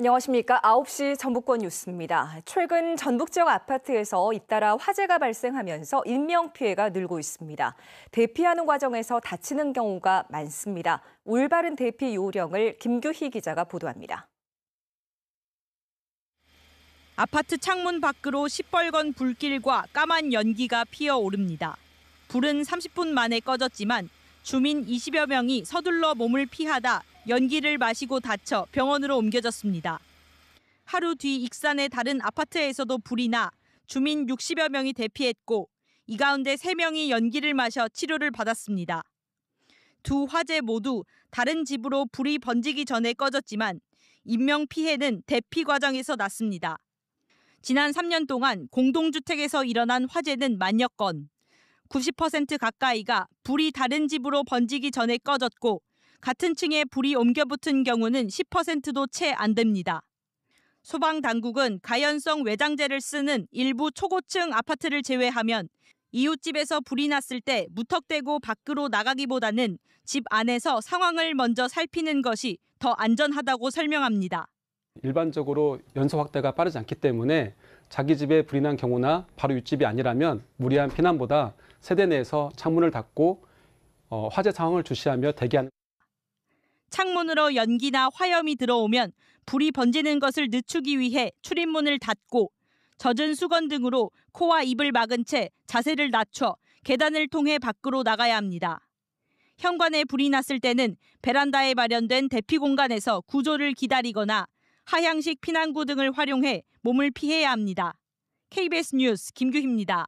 안녕하십니까. 9시 전북권 뉴스입니다. 최근 전북 지역 아파트에서 잇따라 화재가 발생하면서 인명피해가 늘고 있습니다. 대피하는 과정에서 다치는 경우가 많습니다. 올바른 대피 요령을 김규희 기자가 보도합니다. 아파트 창문 밖으로 시뻘건 불길과 까만 연기가 피어오릅니다. 불은 30분 만에 꺼졌지만 주민 20여 명이 서둘러 몸을 피하다 연기를 마시고 다쳐 병원으로 옮겨졌습니다. 하루 뒤 익산의 다른 아파트에서도 불이 나 주민 60여 명이 대피했고 이 가운데 3명이 연기를 마셔 치료를 받았습니다. 두 화재 모두 다른 집으로 불이 번지기 전에 꺼졌지만 인명 피해는 대피 과정에서 났습니다. 지난 3년 동안 공동주택에서 일어난 화재는 만여 건, 90% 가까이가 불이 다른 집으로 번지기 전에 꺼졌고 같은 층에 불이 옮겨붙은 경우는 10%도 채 안 됩니다. 소방 당국은 가연성 외장재를 쓰는 일부 초고층 아파트를 제외하면 이웃집에서 불이 났을 때 무턱대고 밖으로 나가기보다는 집 안에서 상황을 먼저 살피는 것이 더 안전하다고 설명합니다. 일반적으로 연소 확대가 빠르지 않기 때문에 자기 집에 불이 난 경우나 바로 윗집이 아니라면 무리한 피난보다 세대 내에서 창문을 닫고 어, 화재 상황을 주시하며 대기하는 창문으로 연기나 화염이 들어오면 불이 번지는 것을 늦추기 위해 출입문을 닫고 젖은 수건 등으로 코와 입을 막은 채 자세를 낮춰 계단을 통해 밖으로 나가야 합니다. 현관에 불이 났을 때는 베란다에 마련된 대피 공간에서 구조를 기다리거나 하향식 피난구 등을 활용해 몸을 피해야 합니다. KBS 뉴스 김규희입니다.